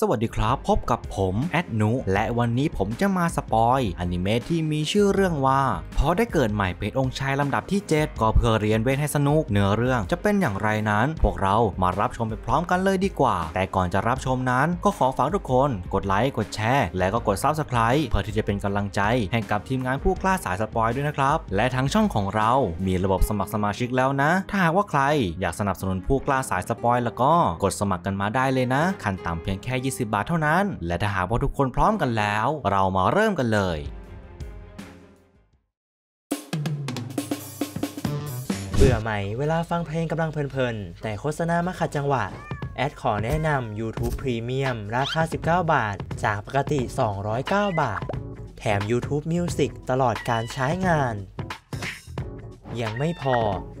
สวัสดีครับ พบกับผม แอดนุและวันนี้ผมจะมาสปอยอนิเมะที่มีชื่อเรื่องว่าพอได้เกิดใหม่เป็นองค์ชายลำดับที่7ก็เพื่อเรียนเวทให้สนุก เนื้อเรื่องจะเป็นอย่างไรนั้น พวกเรามารับชมไปพร้อมกันเลยดีกว่า แต่ก่อนจะรับชมนั้น ก็ขอฝากทุกคนกดไลค์กดแชร์และก็กดซับสไคร b e เพื่อที่จะเป็นกำลังใจให้กับทีมงานผู้กล้าสายสปอยด้วยนะครับและทั้งช่องของเรามีระบบสมัครสมาชิกแล้วนะ ถ้าหากว่าใครอยากสนับสนุนผู้กล้าสายสปอย แล้วก็กดสมัครกันมาได้เลยนะขั้นต่ำเพียงแค่่20บาทเท่านั้น และถ้าหากว่าทุกคนพร้อมกันแล้ว เรามาเริ่มกันเลย เบื่อไหมเวลาฟังเพลงกำลังเพลินๆ แต่โฆษณามาขัดจังหวะ แอดขอแนะนำ YouTube Premium ราคา 19 บาท จากปกติ 209 บาท แถม YouTube Music ตลอดการใช้งาน ยังไม่พอ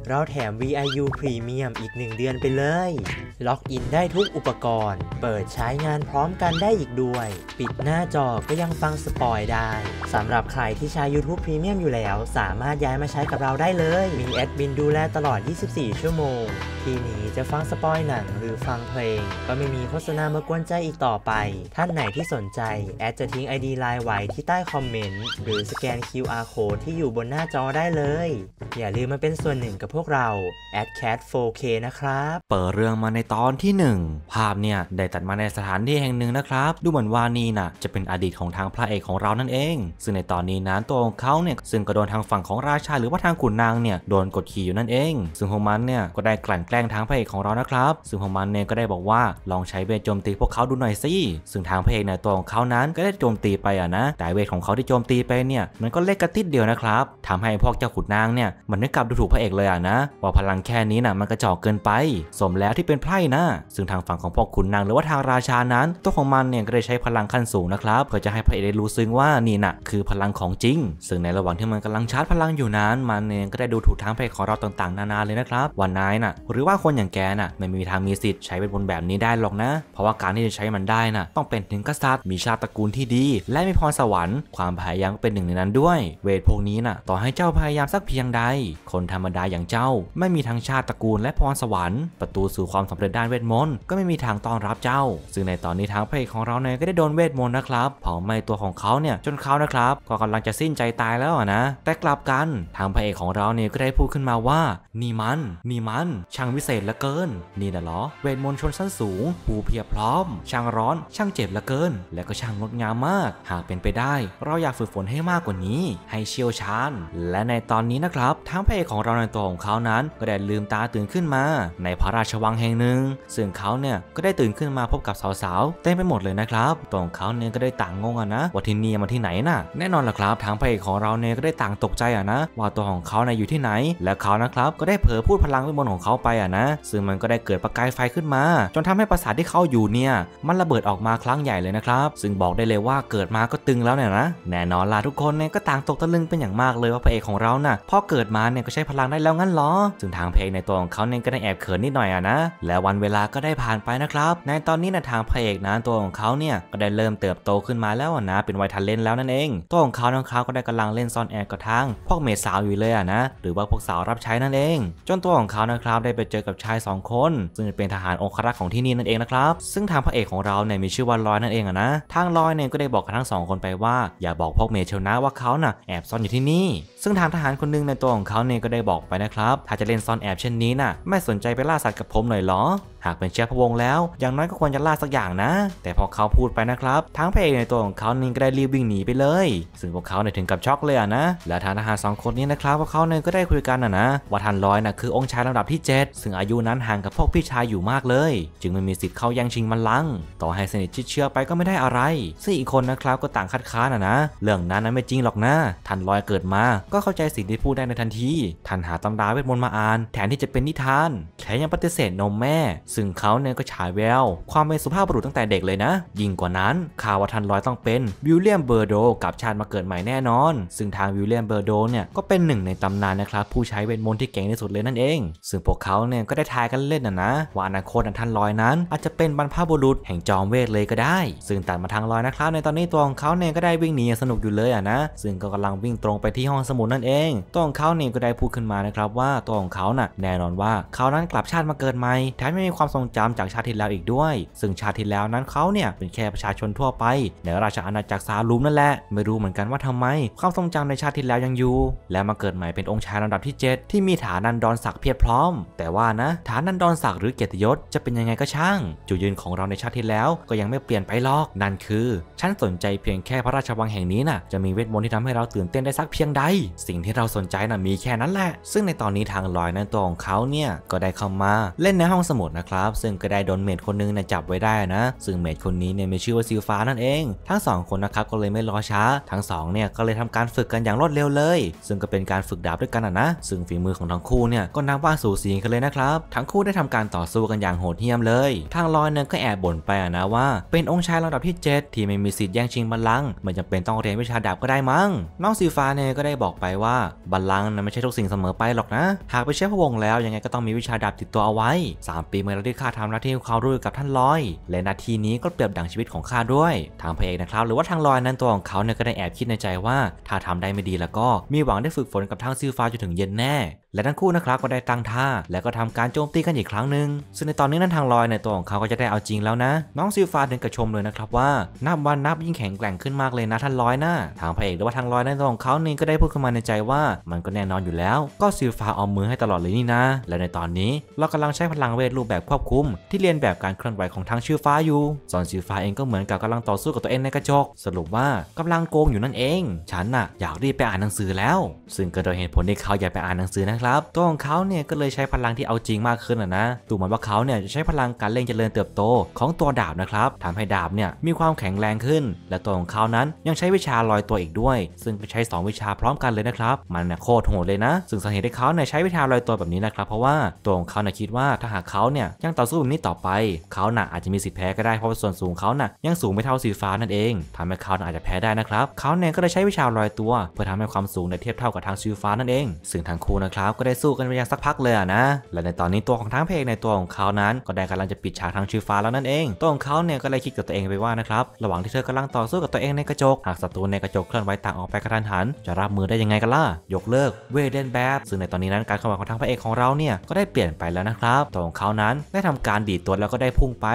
เราแถม VIU Premium อีก 1 เดือนไปเลยล็อกอินได้ทุกอุปกรณ์ เปิดใช้งานพร้อมกันได้อีกด้วย ปิดหน้าจอก็ยังฟังสปอยได้สำหรับใครที่ใช้ YouTube Premium อยู่แล้ว สามารถย้ายมาใช้กับเราได้เลย มีแอดมินดูแลตลอด 24 ชั่วโมง ทีนี้จะฟังสปอยหนัง หรือฟังเพลง ก็ไม่มีโฆษณามากวนใจอีกต่อไปท่านไหนที่สนใจแอดจะทิ้ง ID ไลน์ไว้ที่ใต้คอมเมนต์หรือสแกน QR code ที่อยู่บนหน้าจอได้เลยอย่าลืมมาเป็นส่วนหนึ่งกับพวกเราแอดแคท 4K นะครับเปิดเรื่องมาในตอนที่ 1 ภาพเนี่ยได้ตัดมาในสถาน ที่แห่งหนึ่งนะครับดูเหมือนว่า นี่นะ่ะจะเป็นอดีต ของ ทางพระเอกของเรานั่น เองซึ่งในตอนนี้นั้นตัวของเขาเนี่ยซึ่งก็โดนทางฝั่งของราชาหรือว่าทางขุนนางเนี่ยโดน กด ขี่อยู่นั่นเอง ซึ่งพวกมันเนี่ยก็ได้ กลั่นแกล้งทาง พระ เอกของเรานะครับ ซึ่งพวกมันเนี่ยก็ได้บอกว่าลองใช้เวทโจมตีพวกเขาดูหน่อยสิซึ่งทางพระเอกในตัวของเขานั้นก็ได้โจมตีไปอ่ะนะแต่เวทของเขาที่โจมตีไปเนี่ยมันก็เล็กกระติดเดียวนะครับทำให้พวกเจ้าขุนนางเนี่ยมันนึกกลับดูถูกพระเอกเลยอ่ะนะ ว่าพลังแค่นี้นะ่ะมันกระจอกเกินไป สมแล้วที่เป็นพระพ่นะซึ่งทางฝั่งของพ่อขุนนางหรือว่าทางราชานั้นตัวของมันเนี่ยก็ได้ใช้พลังขั้นสูงนะครับเพื่อจะให้พระเอกได้รู้ซึ้งว่านี่นะ่ะคือพลังของจริง ซึ่งในระหว่างที่มันกำลังชาร์จพลังอยู่นั้นมันเนี่ยก็ได้ดูถูกทางเพศของเราต่างๆนานาเลยนะครับว่านายน่ะหรือว่าคนอย่างแกน่ะไม่มีทางมีสิทธิ์ใช้เป็นบนแบบนี้ได้หรอกนะ เพราะว่าการที่จะใช้มันได้น่ะต้องเป็นถึงกษัตริย์มีชาติตระกูลที่ดี และมีพรสวรรค์ความพยายามเป็นหนึ่งในนั้นด้วย เวทพวกนี้น่ะต่อให้เจ้าพยายามสักเพียงใดคนธรรมดาอย่างเจ้า ไม่มีทั้งชาติตระกูล และพรสวรรค์ประตูสู่ความสำจปิดด้านเวทมนต์ก็ไม่มีทางต้อนรับเจ้า ซึ่งในตอนนี้ทางพระเอกของเราเนี่ยก็ได้โดนเวทมนต์นะครับเผาไหม้ตัวของเขาเนี่ยจนเขานะครับ ก็กำลังจะสิ้นใจตายแล้วนะ แต่กลับกันทางพระเอกของเราเนี่ยก็ได้พูดขึ้นมาว่า นี่มัน นี่มันช่างวิเศษเหลือเกิน นี่นะเหรอ เวทมนต์ชนชั้นสูงผูเพียบพร้อม ช่างร้อน ช่างเจ็บเหลือเกิน และก็ช่างงดงามมาก หากเป็นไปได้ เราอยากฝึกฝนให้มากกว่านี้ให้เชี่ยวชาญ และในตอนนี้นะครับทางพระเอกของเราในตัวของเขานั้น ก็ได้ลืมตาตื่นขึ้นมา ในพระราชวังแห่งหนึ่งึ่งซึ่งเขาเนี่ยก็ได้ตื่นขึ้นมาพบกับสาวๆเต้นไปหมดเลยนะครับตัวของเขาเนี่ยก็ได้ต่างงงอ่ะนะว่าที่นี่มาที่ไหนน่ะแน่นอนล่ะครับทางพระเอกของเราเนี่ยก็ได้ต่างตกใจอ่ะนะว่าตัวของเขาเนี่ยอยู่ที่ไหนและเขานะครับก็ได้เผลอพูดพลังวิมลของเขาไปอ่ะนะซึ่งมันก็ได้เกิดประกายไฟขึ้นมา จนทำให้ปราสาทที่เขาอยู่เนี่ยมันระเบิดออกมาครั้งใหญ่เลยนะครับ ซึ่งบอกได้เลยว่าเกิดมาก็ตึงแล้วเนี่ยนะแน่นอนล่ะทุกคนเนี่ยก็ต่างตกตะลึงเป็นอย่างมากเลยว่าพระเอกของเราน่ะพอเกิดมาเนี่ยก็ใช้พลังได้แล้วงั้นหรอซึ่งทางเพลงในตัวของเขาเนี่ยก็ได้แอบเขินนิดหน่อยอ่ะนะแล้ววันเวลาก็ได้ผ่านไปนะครับ ในตอนนี้นะทางพระเอกนันตัวของเขาเนี่ยก็ได้เริ่มเติบโตขึ้นมาแล้วนะเป็นวัยทันเล่นแล้วนั่นเอง ตัวของเขาทั้งเขาก็ได้กำลังเล่นซ่อนแอบกับทางพวกเมดสาวอยู่เลยนะ หรือว่าพวกสาวรับใช้นั่นเอง จนตัวของเขานะครับได้ไปเจอกับชาย2คน ซึ่งเป็นทหารองครักษ์ของที่นี่นั่นเองนะครับซึ่งทางพระเอกของเราเนี่ยมีชื่อว่าลอยนั่นเองนะทางลอยเนี่ยก็ได้บอกกับทั้งสองคนไปว่าอย่าบอกพวกเมดเชลนะว่าเขาน่ะแอบซ่อนอยู่ที่นี่ซึ่งทางทหารคนนึงในตัวของเขาเนี่ยก็ได้บอกไปนะครับถ้าจะเล่นซ่อนแอบเช่นนี้น่ะไม่สนใจไปล่าสัตว์กับผมหน่อยหรอ 있어요. หากเป็นเชื้อพระวงแล้ว อย่างน้อยก็ควรจะล่าสักอย่างนะ แต่พอเขาพูดไปนะครับ ทั้งพระเอกในตัวของเขานิ่งก็ได้รีบวิ่งหนีไปเลย ซึ่งพวกเขาเนี่ยถึงกับช็อกเลยนะ และทางทหารสองคนนี้นะครับ พวกเขาเนี่ยก็ได้คุยกันนะนะ ว่าทันร้อยนะคือองค์ชายลำดับที่ 7 ซึ่งอายุนั้นห่างกับพวกพี่ชายอยู่มากเลย จึงไม่มีสิทธิ์เข้ายังชิงมันลัง ต่อให้สนิทชิดเชื่อไปก็ไม่ได้อะไรซึ่งอีกคนนะครับก็ต่างคัดค้านนะนะ เรื่องนั้นนั้นไม่จริงหรอกนะ ทันร้อยเกิดมา ก็เข้าใจสิ่งที่พูดได้ในทันทีทันหาตำราเวทมนต์มาอ่านแทนที่จะเป็นนิทานแถมยังปฏิเสธนมแม่ซึ่งเขาเนี่ยก็ฉายแวว ความเป็นสุภาพบุรุษตั้งแต่เด็กเลยนะ ยิ่งกว่านั้นข่าวว่าทันลอยต้องเป็นวิลเลียมเบอร์โดกับชาติมาเกิดใหม่แน่นอน ซึ่งทางวิลเลียมเบอร์โดเนี่ยก็เป็นหนึ่งในตำนานนะครับ ผู้ใช้เวทมนต์ที่เก่งที่สุดเลยนั่นเอง ซึ่งพวกเขาเนี่ยก็ได้ทายกันเล่นนะนะว่าอนาคตอันทันลอยนั้นอาจจะเป็นบรรพบุรุษแห่งจอมเวทเลยก็ได้ ซึ่งตัดมาทางลอยนะครับในตอนนี้ตัวของเขาเนี่ยก็ได้วิ่งหนีสนุกอยู่เลยอ่ะนะซึ่งก็กำลังวิ่งตรงไปที่ห้องสมุดนั่นเองตัวของเขาเนี่ยก็ได้พูดขึ้นมานะครับว่าตัวของเขาน่ะแน่นอนว่าเขานั้นกลับชาติมาเกิดใหม่แถมยังมีคความทรงจำจากชาติที่แล้วอีกด้วย ซึ่งชาติที่แล้วนั้นเขาเนี่ยเป็นแค่ประชาชนทั่วไปในราชอาณาจักรซาลุมนั่นแหละไม่รู้เหมือนกันว่าทำไมความทรงจำในชาติที่แล้วยังอยู่ และมาเกิดใหม่เป็นองค์ชายลำดับที่ 7ที่มีฐานันดรศักดิ์เพียบพร้อมแต่ว่านะ ฐานันดรศักดิ์หรือเกียรติยศ จะเป็นยังไงก็ช่าง จุดยืนของเราในชาติที่แล้วก็ยังไม่เปลี่ยนไปหรอกนั่นคือฉันสนใจเพียงแค่พระราชวังแห่งนี้น่ะจะมีเวทมนต์ที่ทำให้เราตื่นเต้นได้สักเพียงใดสิ่งที่เราสนใจน่ะมีแค่นั้นแหละซึ่งในตอนนี้ทางลอยนั้นตัวของเขาเนี่ยก็ได้เข้ามาเล่นในห้องสมุดนะคครับซึ่งก็ได้โดนเมดคนนึงนะจับไว้ได้นะ ซึ่งเมดคนนี้เนี่ยมีชื่อว่าซิลฟ้านั่นเองทั้ง2คนนะครับก็เลยไม่รอช้า ทั้ง2เนี่ยก็เลยทำการฝึกกันอย่างรวดเร็วเลยซึ่งก็เป็นการฝึกดาบด้วยกันนะซึ่งฝีมือของทั้งคู่เนี่ยก็นับว่าสูสีกันเลยนะครับทั้งคู่ได้ทำการต่อสู้กันอย่างโหดเหี้ยมเลยทางลอยเนี่ยก็แอบบ่นไปนะ ว่าเป็นองค์ชายระดับที่ 7 ที่ไม่มีสิทธิ์แย่งชิงบัลลังก์มันจำเป็นต้องเรียนวิชาดาบก็ได้มั้งน้องซิลฟ้าเนี่ยก็ได้บอกไปว่าบัลลังก์นั้นไม่ใช่ทุกสิ่งเสมอไปหรอกนะ หากไปเชฟพวงแล้วยังไงก็ต้องมีวิชาดาบติดตัวเอาไว้ 3 ปีเมื่อและที่ข้าทำหน้าที่ของเขาด้วยกับท่านลอย และนาทีนี้ก็เปรียบดังชีวิตของข้าด้วยทางพระเอกนะครับ หรือว่าทางลอยนั้นตัวของเขาเนี่ยก็ได้แอบคิดในใจว่า ถ้าทำได้ไม่ดีแล้วก็มีหวังได้ฝึกฝนกับทางซิลฟ้าจนถึงเย็นแน่และทั้งคู่นะครับ ก็ได้ตั้งท่าและก็ทำการโจมตีกันอีกครั้งหนึ่งซึ่งในตอนนี้นั้นทางลอยในตัวของเขาก็จะได้เอาจริงแล้วนะ น้องซิลฟาถึงกระชมเลยนะครับว่านับวันนับ ยิ่งแข็งแกร่งขึ้นมากเลยนะ ท่านลอยนะทางพระเอกหรือว่าทางลอยในตัวของเขานี่ก็ได้พูดขึ้นมาในใจว่ามันก็แน่นอนอยู่แล้ว ก็ซิลฟาเอามือให้ตลอดเลยนี่นะและในตอนนี้เรากำลังใช้พลังเวทรูปแบบควบคุม ที่เรียนแบบการเคลื่อนไหวของทางชื่อฟ้าอยู่ส่วนซิลฟาเองก็เหมือนกับกำลังต่อสู้กับตัวเองในกระจก สรุปว่ากำลังโกงอยู่นั่นเอง ฉันน่ะอยากรีบไปอ่านหนังสือแล้ว ซึ่งก็โดยเหตุผลที่เขาอยากไปอ่านหนังสือนะครับตัวของเขาเนี่ยก็เลยใช้พลังที่เอาจริงมากขึ้นนะดูเหมือนว่าเขาเนี่ยจะใช้พลังการเล่นเจริญเติบโตของตัวดาบนะครับทำให้ดาบเนี่ยมีความแข็งแรงขึ้น และตัวของเขานั้นยังใช้วิชาลอยตัวอีกด้วย ซึ่งไปใช้ 2 วิชาพร้อมกันเลยนะครับ มันน่ยโคตรโหดเลยนะ ซึ่งสาเหตุที่เขาเนี่ยใช้วิชาลอยตัวแบบนี้นะครับ เพราะว่าตัวของเขาเนี่ยคิดว่าถ้าหากเขาเนี่ยยังต่อสู้แบบนี้ต่อไปเขาน่ะอาจจะมีสิทธิ์แพ้ ก็ได้ เพราะส่วนสูงเขาน่ะยังสูงไม่เท่าสีฟ้านั่นเอง ทำให้เขาอาจจะแพ้ได้นะครับ เขาเนี่ยก็เลยใช้วิชาลอยตัว เพื่อทำให้ความสูงเนี่ยเทียบเท่ากับทางสีฟ้านั่นเอง ซึ่งทางคู่นะครับก็ได้สู้กันไปอย่างสักพักเลยนะ และในตอนนี้ตัวของทั้งเพกในตัวของเขานั้น ก็ได้กำลังจะปิดฉากทางชีฟ้าแล้วนั่นเอง ตัวของเขาเนี่ยก็เลยคิดกับตัวเองไปว่านะครับระหว่างที่เธอกำลังต่อสู้กับตัวเองในกระจกหากศัตรูในกระจกเคลื่อนไหวต่างออกไปกระทันหัน จะรับมือได้ยังไงกันล่ะยกเลิกเวเดนแบบ ซึ่งในตอนนี้นั้นการเข้ามาของทางพระเอกของเราเนี่ยก็ได้เปลี่ยนไปแล้วนะครับตัวของเขานั้นได้ทำการดีดตัวแล้วก็ได้พุ่งไป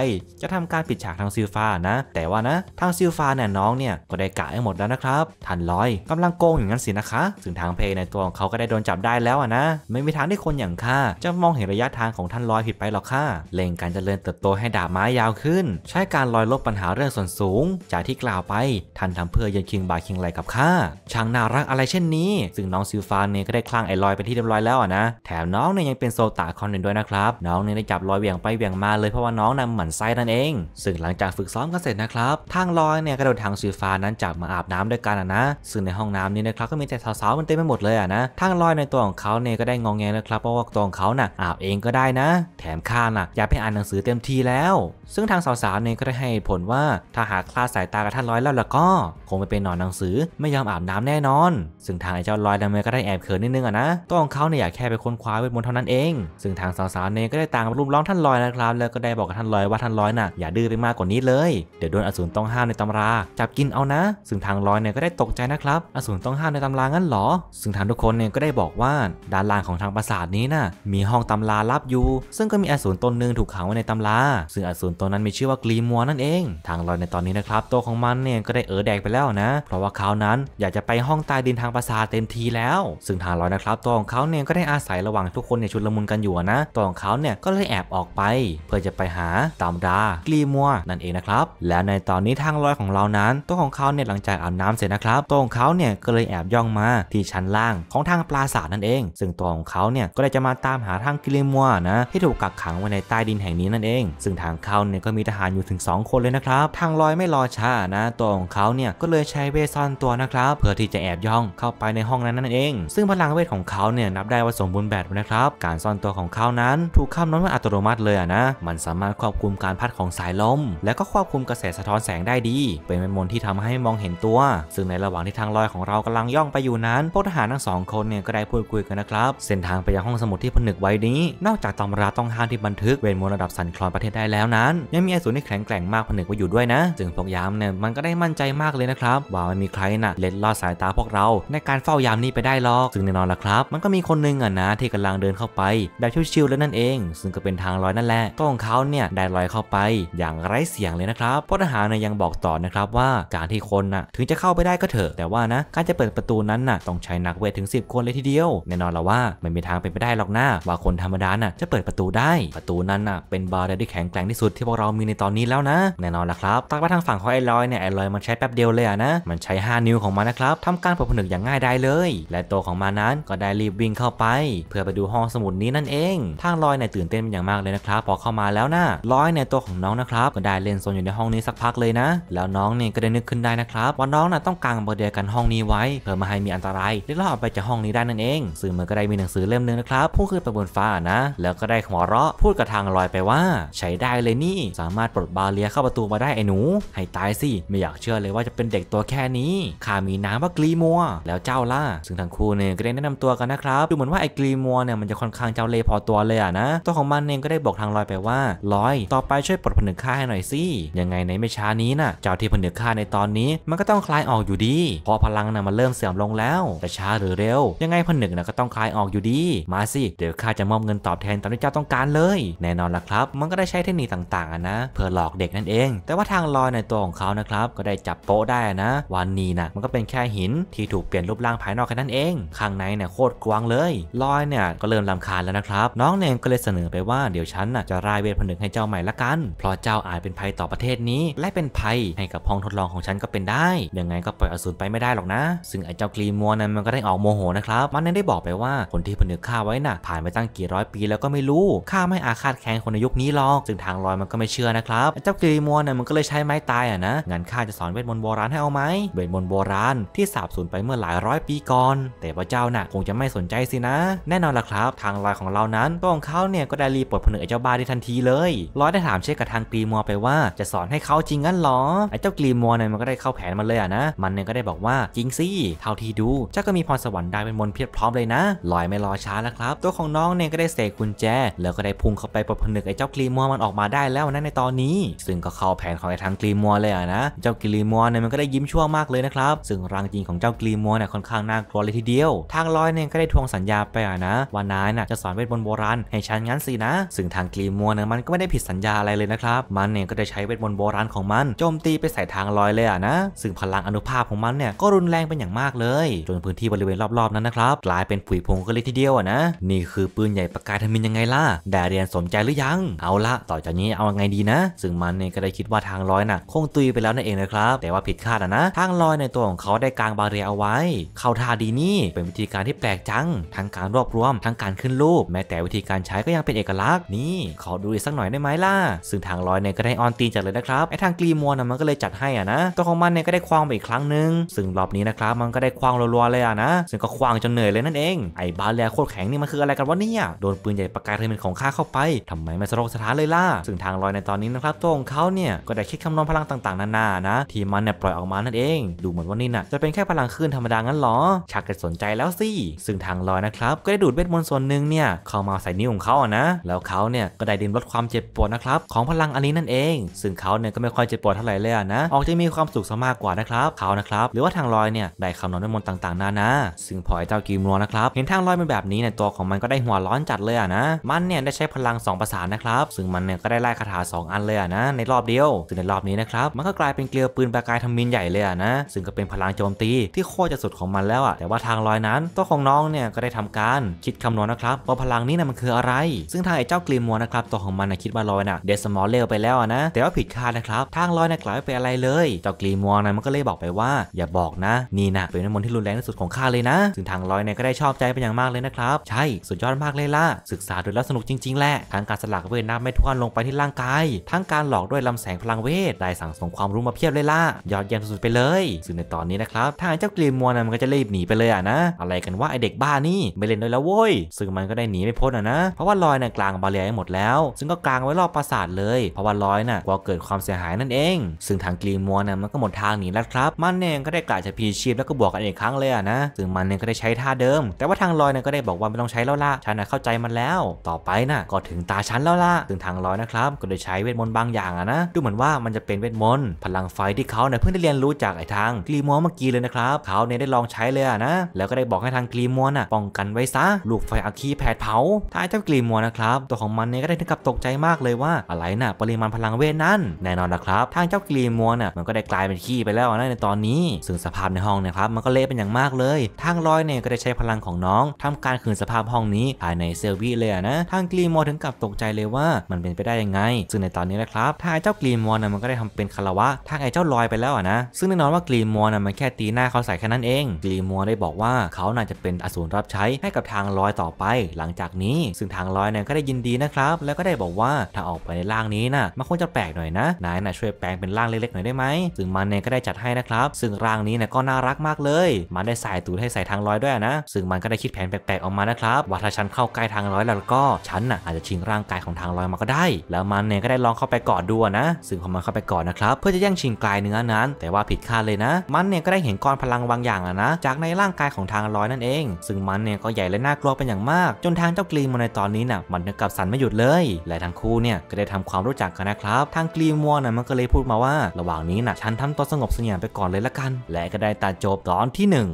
จะทำการปิดฉากทางซิลฟานะ แต่ว่านะทางซิลฟาเนี่ยน้องเนี่ยก็ได้กะให้หมดแล้วนะครับทันลอยกำลังโกงอย่างนั้นสินะคะซึ่งทางเพในตัวของเขาก็ได้โดนจับได้แล้วนะไม่มีทางที่คนอย่างข้าจะมองเห็นระยะทางของท่านลอยผิดไปหรอกค่ะเล่งการเจริญเติบโตให้ดาบไม้ยาวขึ้น ใช้การลอยลบปัญหาเรื่องส่วนสูง จากที่กล่าวไป ท่านทำเพื่อยันคิงบ่าคิงไหลกับข้าช่างน่ารักอะไรเช่นนี้ ซึ่งน้องซิลฟานเนี่ยก็ได้คลางไอ้ลอยไปที่เรียบร้อยแล้วนะ แถมน้องเนี่ยยังเป็นโซตาคอนเดนด้วยนะครับ น้องเนี่ยได้จับลอยเวียงไปเวียงมาเลยเพราะว่าน้องนำหมันไส้นั่นเอง ซึ่งหลังจากฝึกซ้อมกันเสร็จนะครับทางลอยเนี่ยก็โดนทางซิลฟานนั้นจับมาอาบน้ำด้วยกันนะ ซึ่งในห้องน้ำนี้นะครับก็มีแต่สาวๆมันเต็มไปหมดเลยอ่ะนะทางลอยในตัวของเขาเนี่ยี่ยก็ได้งองแงแล้วครับเพราะว่าตองเขาน่ะอาบเองก็ได้นะ แถมข้าน่ะอยากไปอ่านหนังสือเต็มทีแล้ว ซึ่งทางสาวๆเนี่ยก็ได้ให้ผลว่าถ้าหากคลาดสายตากับท่านร้อยแล้วล่ะก็ คงไปเป็นนอนหนังสือไม่ยอมอาบน้ำแน่นอน ซึ่งทางไอ้เจ้าลอยดำเนยก็ได้แอบเขินนิดนึงอ่ะนะตองเขาเนี่ยอยากแค่ไปค้นคว้าเวทมนต์เท่านั้นเองซึ่งทางสาวๆเนี่ยก็ได้ต่างรุมล้อมท่านลอยนะครับแล้วก็ได้บอกกับท่านลอยว่าท่านลอยน่ะอย่าดื้อไปมากกว่านี้เลยเดี๋ยวโดนอสูรต้องห้ามในตำราจับกินเอานะ ซึ่งทางลอยเนี่ยก็ได้ตกใจนะครับ อสูรต้องห้ามในตำรางั้นหรอ ซึ่งทางทุกคนเนี่ยก็ได้บอกว่าดันล่างของทางปราสาทนี้นะ่ะมีห้อง ตำราลับ อยู่ ซึ่งก็มีอสูรตนหนึ่งถูกขังไว้ใน ตำราซึ่งอสูรตนนั้นมีชื่อว่ากรีมัวนั่นเอง ทางลอยในตอนนี้นะครับตัวของมันเนี่ย ก็ได้เออแดกไปแล้วนะ เพราะว่าเขานั้นอยากจะไปห้องใต้ดินทางปราสาทเต็มทีแล้ว ซึ่งทางลอยนะครับตัวของเขาเนี่ย ก็ได้ อาศัยระหว่างทุกคนเนี่ยชุละมุนกันอยู่นะ ตัวของเขาเนี่ย ก็เลยแอบออกไป เพื่อจะไปหาตำรากรีมัวนั่นเองนะครับ แล้วในตอนนี้ทางลอยของเรานั้น ตัวของเขาเนี่ยหลังจากอาบน้ำเสร็จนะครับ ตัวของเขาเนี่ย ก็เลยแอบย่องมาที่ชั้นล่างของทางปราสาทนั่นเองซึ่งึ่งตัวของเขาเนี่ยก็ได้จะมาตามหาทางกิเลมัวนะที่ถูกกักขังไว้ในใต้ดินแห่งนี้นั่นเอง ซึ่งทางเขาเนี่ยก็มีทหารอยู่ถึง 2 คนเลยนะครับ ทางลอยไม่รอช้านะตัวของเขาเนี่ยก็เลยใช้เวทซ่อนตัวนะครับเพื่อที่จะแอบย่องเข้าไปในห้องนั้นนั่นเองซึ่งพลังเวทของเขาเนี่ยนับได้ว่าสมบูรณ์แบบนะครับ การซ่อนตัวของเขานั้น ถูกคำนวณว่าอัตโนมัติเลยนะมันสามารถควบคุมการพัดของสายลม และก็ควบคุมกระแสสะท้อนแสงได้ดี เป็นเวทมนต์ที่ทำให้มองเห็นตัว ซึ่งในระหว่างที่ทางลอยของเรากำลังย่องไปอยู่นั้นพวกทหารทั้งสองคนเนี่ยก็ได้พูดคุยกันนะครับับเส้นทางไปยังห้องสมุดที่ผนึกไว้นี้ นอกจากตำราต้องห้ามที่บันทึก เวทมนต์ระดับสันคลอนประเทศได้แล้วนั้นยังมีไอสูรที่แข็งแกร่งมากผนึกไว้อยู่ด้วยนะจึงพวกยามเนี่ยมันก็ได้มั่นใจมากเลยนะครับ ว่าไม่มีใครนะ่ะเล็ดลอดสายตาพวกเรา ในการเฝ้ายามนี้ไปได้หรอกซึ่งแน่นอนละครับมันก็มีคนนึงอ่ะนะที่กำลังเดินเข้าไปแบบชิวๆแล้วนั่นเอง ซึ่งก็เป็นทางลอยนั่นแหละตัวของเขาเนี่ยได้ลอยเข้าไปอย่างไร้เสียงเลยนะครับพระทหารเนี่ยยังบอกต่อนะครับว่าการที่คนน่ะถึงจะเข้าไปได้ก็เถอะแต่ว่านะการจะเปิดประตูนั้นน่ะต้องใช้นักเวทถึง 10 คนเลยทีเดียวแน่นอนละว่าไม่มีทางเป็นไปได้หรอกนะว่าคนธรรมดาน่ะจะเปิดประตูได้ประตูนั้นน่ะเป็นบาร์เรที่แข็งแกร่งที่สุดที่พวกเรามีในตอนนี้แล้วนะ แน่นอนละครับตักมาทางฝั่งของไอ้ลอยเนี่ยไอ้ลอยมันใช้แป๊บเดียวเลยอะนะมันใช้5นิ้วของมันนะครับทำการผลผนึกอย่างง่ายได้เลย และตัวของมันนั้นก็ได้รีบวิ่งเข้าไป เพื่อไปดูห้องสมุดนี้นั่นเอง ทางลอยเนี่ยตื่นเต้นเป็นอย่างมากเลยนะครับพอเข้ามาแล้วนะลอยในตัวของน้องนะครับก็ได้เล่นโซนอยู่ในห้องนี้สักพักเลยนะ แล้วน้องเนี่ยก็ได้นึกขึ้นได้นะครับว่าน้องน่ะต้องกางบาร์เดียกันห้องนี้ไว้เพื่อมาให้มีอันตรายเรีอเราออกไปจากห้องนี้ได้นั่นเอง ซึ่งมันก็ได้มีหนังสือเล่มนึงนะครับพุ่งขึ้นไปบนฟ้านะ แล้วก็ได้หัวเราะพูดกับทางลอยไปว่า ใช้ได้เลยนี่ สามารถปลด บาเลียเข้าประตูมาได้ไอ้หนู ให้ตายสิ ไม่อยากเชื่อเลยว่าจะเป็นเด็กตัวแค่นี้ข้ามีน้ำว่า กรีมัวแล้วเจ้าล่ะซึ่งทั้งคู่เนี่ยก็ได้แนะนำตัวกันนะครับดูเหมือนว่าไอ้กรีมัวเนี่ยมันจะค่อนข้างเจ้าเล่พอตัวเลยอะนะตัวของมันเองก็ได้บอกทางลอยไปว่าลอย ต่อไปช่วยปลดผนึกข้าให้หน่อยสิยังไงในไม่ช้านี้นะ่ะเจ้าที่ผนึกข้าในตอนนี้มันก็ต้องคลายออกอยู่ดี พอพลังนะ่ะมันเริ่มเสื่อมลงแล้วแต่ช้าหรือเร็ว ยังไงผนึกนะ่ะก็ต้องคลายายออกอยู่ดีมาสิ เดี๋ยวข้าจะมอบเงินตอบแทนตามที่เจ้าต้องการเลย แน่นอนละครับ มันก็ได้ใช้เทคนิคต่างๆนะ เพื่อหลอกเด็กนั่นเอง แต่ว่าทางลอยในตัวของเขานะครับก็ได้จับโป๊ะได้นะวันนี้นะมันก็เป็นแค่หินที่ถูกเปลี่ยนรูปร่างภายนอกแค่นั้นเอง ข้างในเนี่ยโคตรกว้างเลย ลอยเนี่ยก็เริ่มลำคาญแล้วนะครับ น้องเนงก็เลยเสนอไปว่าเดี๋ยวฉันน่ะจะรายเวทผนึกให้เจ้าใหม่ละกันเพราะเจ้าอาจเป็นภัยต่อประเทศนี้ และเป็นภัยให้กับห้องทดลองของฉันก็เป็นได้ยังไงก็ปล่อยอสูรไปไม่ได้หรอกนะ ซึ่งไอ้เจ้ากรีมัวนั้นมันก็ได้ออกโมโหนะครับมันนั้นได้บอกไปว่าคนที่ผนึกข้าไว้นะ่ะผ่านไปตั้งกี่ร้อยปีแล้วก็ไม่รู้ ข้าไม่อาฆาตแค้นคนในยุคนี้หรอกจึงทางลอยมันก็ไม่เชื่อนะครับเจ้ากรีมวนน่ะมันก็เลยใช้ไม้ตายอ่ะนะงั้นข้าจะสอนเวทมนต์โบราณให้เอาไหมเวทมนต์โบราณที่สาบสูญไปเมื่อหลายร้อยปีก่อน แต่พระเจ้าน่ะคงจะไม่สนใจสินะ แน่นอนละครับ ทางลอยของเรานั้นตัวของเขาเนี่ยก็ได้รีบปลดผนึกไอ้เจ้าบ้าได้ทันทีเลยลอยได้ถามเชฟกับทางกรีมัวไปว่าจะสอนให้เขาจริงงั้นหรอไอ้เจ้ากรีมัวเนี่ยมันก็ได้เข้าแผนมาเลยอ่ะนะมันเนี่ยก็ได้บอกว่าจริงสิเท่าที่ดูเจ้าก็มีพรสวรรค์ได้เป็นมนเพียบพร้อมเลยนะลอยไม่รอช้าแล้วครับตัวของน้องเนี่ยก็ได้เสกกุญแจ แล้วก็ได้พุ่งเข้าไปปลดผนึกไอ้เจ้ากรีมัวมันออกมาได้แล้วนะในตอนนี้ ซึ่งก็เข้าแผนของไอ้ทางกรีมัวเลยอะนะเจ้ากรีมัวเนี่ยมันก็ได้ยิ้มชั่วมากเลยนะครับซึ่งร่างจริงของเจ้ากรีมัวเนี่ยค่อนข้างน่ากลัวเลยทีเดียว ทางลอยเนี่ยก็ได้ทวงสัญญาไปอะนะว่านายน่ะจะสอนเวทมนต์โบราณให้ฉันงั้นสินะซึ่งทางกรีมัวเนี่ยมันก็ไม่ได้ผิดสัญญาอะไรเลยนะครับมันเนี่ยก็ได้ใช้เวทมนต์โบราณของมัน โจมตีไปใส่ทางลอยเลยอะนะซึ่งพลังอนุภาพของมันเนี่ยก็รุนแรงเป็นอย่างมากเลยจนพื้นที่บริเวณรอบๆนั้นนะครับกลายเป็นผุยพงกันเลยทีเดียวอ่ะนะนี่คือปืนใหญ่ปากกาทำมินยังไงล่ะแดเรียนสมใจหรือยัง เอาละ ต่อจากนี้เอาไงดีนะ ซึ่งมันเนี่ยก็ได้คิดว่าทางลอยนะ่ะคงตุยไปแล้วนั่นเองนะครับ แต่ว่าผิดคาดอ่ะนะ ทางลอยในตัวของเขาได้กางบาเรียเอาไว้ เข้าท่าดีนี่เป็นวิธีการที่แปลกจัง ทั้งการรวบรวม ทั้งการขึ้นรูป แม้แต่วิธีการใช้ก็ยังเป็นเอกลักษณ์ นี่ขอดูอีกสักหน่อยได้ไหมล่ะ ซึ่งทางลอยเนี่ยก็ได้ออนตีนจัดเลยนะครับ ไอ้ทางกรีมัวนะมันก็เลยจัดให้อ่ะนะตัวของมันเนี่ยก็ได้คว้างไปอีกครั้งหนึ่งซึ่งรอบนี้นะครับมันก็ได้คว้างรัวๆเลยอ่ะนะซึ่งก็คว้างจนเหนื่อยเลยนั่นเองไอ้บาแลโคตรแข็งนี่มันคืออะไรกันวะเนี่ยโดนปืนใหญ่ประกายเทมินของข้าเข้าไปทำไมไม่สรทกสถานเลยล่ะซึ่งทางลอยในตอนนี้นะครับตัวของเขาเนี่ย ก็ได้คิดคำนวณพลังต่างๆนานานะ ที่มันเนี่ยปล่อยออกมานั่นเอง ดูเหมือนว่านี่น่ะ จะเป็นแค่พลังคลื่นธรรมดางั้นหรอ ชักจะสนใจแล้วสิซึ่งทางลอยนะครับ ก็ได้ดูดเวทมนต์ส่วนหนึ่งเนี่ยเข้ามาใส่นิ้วของเขาอะนะ แล้วเขาเนี่ยก็ได้ดื่มลดความเจ็บปวดนะครับของพลังอันนี้นั่นเองซึ่งเขาเนี่ยก็ไม่ค่อยเจ็บปวดเท่าไหร่เลยนะออกจะมีความสุขสมากกว่านะครับเขานะครับหรือว่าทางลอยเนี่ยได้คำนวณเวทมนต์ต่างๆนานาซึ่งพอไอ้เจ้ากิมนนะครับเห็นทางลอยเป็นแบบนี้เนี่ยตัวของมันก็ได้หัวร้อนจัดเลยอะนะมันเนี่ยได้ใช้พลัง2ประสานนะครับซึ่งมันเนี่ยก็ได้ไล่คาถา2อันเลยอะนะในรอบเดียวซึ่งในรอบนี้นะครับมันก็กลายเป็นเกลียวปืนประกายทมินใหญ่เลยอะนะซึ่งก็เป็นพลังโจมตีที่โคตรจะสุดของมันแล้วอะแต่ว่าทางลอยนั้นตัวของน้องเนี่ยก็ได้ทำการคิดคำนวณนะครับ ว่าพลังนี้นยมันคืออะไร ซึ่งทางไอ้เจ้ากลีมัวนะครับตัวของมันนะคิดว่าลอยน่ะเดสมอลเลวไปแล้วนะแต่ว่าผิดคาดนะครับทางลอยน่ะกลายไปอะไรเลยเจ้ากลีมัวนั้นมันก็เลยบอกไปว่าอย่าบอกนะนี่นะเป็นน้ำมนต์ที่รุนแรงที่สุดของข้าเลยนะซึ่งทางลอยเนี่ยก็ได้ชอบใจเป็นอย่างมากเลยนะครับใช่สุดยอดมากเลยล่ะศึกษาดูแล้วสนุกจริง ๆแหละทั้งการสลักเวทน้ำไม่ท่วนลงไปที่ร่างกายทั้งการหลอกด้วยลำแสงพลังเวทได้สั่งสมความรู้มาเพียบเลยล่ะยอดเยี่ยมสุดๆไปเลย ซึ่งในตอนนี้นะครับทางเจ้ากรีมมัวนะมันก็จะรีบหนีไปเลยอ่ะนะ อะไรกันว่าไอเด็กบ้านี่ไม่เล่นด้วยแล้วโว้ยซึ่งมันก็ได้หนีไม่พ้นอ่ะนะเพราะว่าลอยในกลางบาเลียหมดแล้วซึ่งก็กลางไว้รอบปราสาทเลย เพราะว่าลอยน่ะกลัวเกิดความเสียหายนั่นเอง ซึ่งทางกรีมมัวน่ะมันก็หมดทางหนีแล้วครับ มันเองก็ได้กล่าวจะพีชีพแล้วก็บวกกันอีกครั้งเลยอ่ะนะซึ่งมันเองก็ได้ใช้ท่าเดิม แต่ว่าทางลอยนะก็ได้บอกว่าไม่ต้องใช้แล้วล่ะฉันนะเข้าใจมันแล้ว ต่อไปนะก็ถึงตาฉันแล้วล่ะถึงทางลอยนะครับก็ได้ใช้เวทมนต์บางอย่างอะนะดูเหมือนว่ามันจะเป็นเวทมนต์ พลังไฟที่เขาเนี่ยเพิ่งได้เรียนรู้จากไอ้ทางกรีมัวเมื่อกี้เลยนะครับเขาเนี่ยได้ลองใช้เลยอะนะแล้วก็ได้บอกให้ทางกรีมัวน่ะป้องกันไว้ซะ ลูกไฟอาคีแผดเผาท้ายเจ้ากรีมัวนะครับตัวของมันเนี่ยก็ได้ถึงกับตกใจมากเลยว่าอะไรน่ะปริมาณพลังเวทนั้นแน่นอนนะครับทางเจ้ากรีมัวน่ะมันก็ได้กลายเป็นขี้ไปแล้วนะในตอนนี้ซึ่งสภาพในห้องนะครับมันก็เละเป็นอย่างมากเลย ทางลอยเนี่ยก็ได้ใช้พลังของน้อง้องทำการคืนสภาพห้องนี้ภายในเซลวีเลยนะ ทางกรีมอถึงกับตกใจเลยว่ามันเป็นไปได้ยังไง ซึ่งในตอนนี้นะครับถ้าไอ้เจ้ากรีมอนะมันก็ได้ทำเป็นคารวะทางไอ้เจ้าลอยไปแล้วนะ ซึ่งแน่นอนว่ากรีมอนะมันแค่ตีหน้าเขาใส่แค่นั้นเอง กรีมอได้บอกว่าเขาน่าจะเป็นอสูรรับใช้ให้กับทางลอยต่อไป หลังจากนี้ซึ่งทางลอยเนี่ยก็ได้ยินดีนะครับ แล้วก็ได้บอกว่าถ้าออกไปในร่างนี้นะมันคงจะแปลกหน่อยนะ นายนะช่วยแปลงเป็นร่างเล็กๆหน่อยได้ไหมซึ่งมันเนี่ยก็ได้จัดให้นะครับซึ่งร่างนี้เนี่ยก็น่ารักมากเลย มันได้ใส่ตูดให้ใส่ทางลอยด้วยนะซึ่งมันก็ได้คิดิดแผนแปลกๆออกมานะครับว่าถ้าฉันเข้าใกล้ทางร้อยแล้วก็ฉันน่ะอาจจะชิงร่างกายของทางร้อยมาก็ได้ แล้วมันเนี่ยก็ได้ลองเข้าไปกอดดูนะ ซึ่งพอมันเข้าไปกอดนะครับเพื่อจะแย่งชิงกลายเนื้อนั้น แต่ว่าผิดคาดเลยนะ มันเนี่ยก็ได้เห็นก้อนพลังบางอย่างอะนะจากในร่างกายของทางร้อยนั่นเอง ซึ่งมันเนี่ยก็ใหญ่และน่ากลัวเป็นอย่างมาก จนทางเจ้ากรีมในตอนนี้น่ะมันกับสันไม่หยุดเลยและทั้งคู่เนี่ยก็ได้ทำความรู้จักกันนะครับทางกรีมัวน่ะมันก็เลยพูดมาว่า ระหว่างนี้น่ะฉันทำตัวสงบเสงี่ยมไปก่อนเลยละกัน และก็ได้ตัดจบตอนที่1